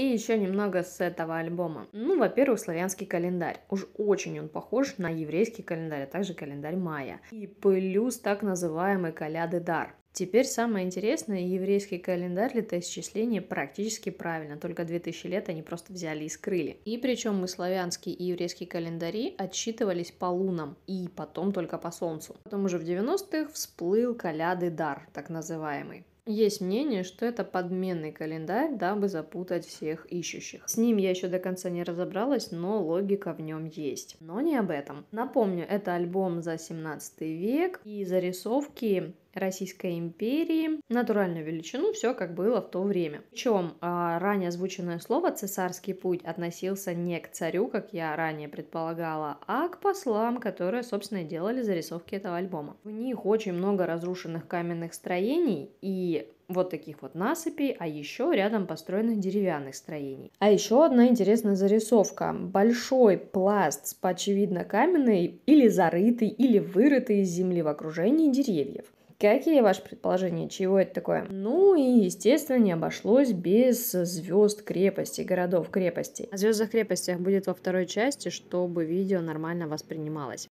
и еще немного с этого альбома. Ну, во-первых, славянский календарь. Уж очень он похож на еврейский календарь, а также календарь майя. И плюс так называемый коляды Дар. Теперь самое интересное, еврейский календарь летоисчисления практически правильно, только 2000 лет они просто взяли и скрыли. И причем мы славянские и еврейские календари отсчитывались по лунам и потом только по солнцу. Потом уже в 90-х всплыл коляды Дар, так называемый. Есть мнение, что это подменный календарь, дабы запутать всех ищущих. С ним я еще до конца не разобралась, но логика в нем есть. Но не об этом. Напомню, это альбом за 17 век и зарисовки Российской империи, натуральную величину, все как было в то время. Причем а, ранее озвученное слово «цесарский путь» относился не к царю, как я ранее предполагала, а к послам, которые, собственно, делали зарисовки этого альбома. В них очень много разрушенных каменных строений и вот таких вот насыпей, а еще рядом построенных деревянных строений. А еще одна интересная зарисовка. Большой пласт, очевидно каменный, или зарытый, или вырытый из земли в окружении деревьев. Какие ваши предположения? Чего это такое? Ну и, естественно, не обошлось без звезд крепостей, городов крепостей. О звездах крепостях будет во второй части, чтобы видео нормально воспринималось.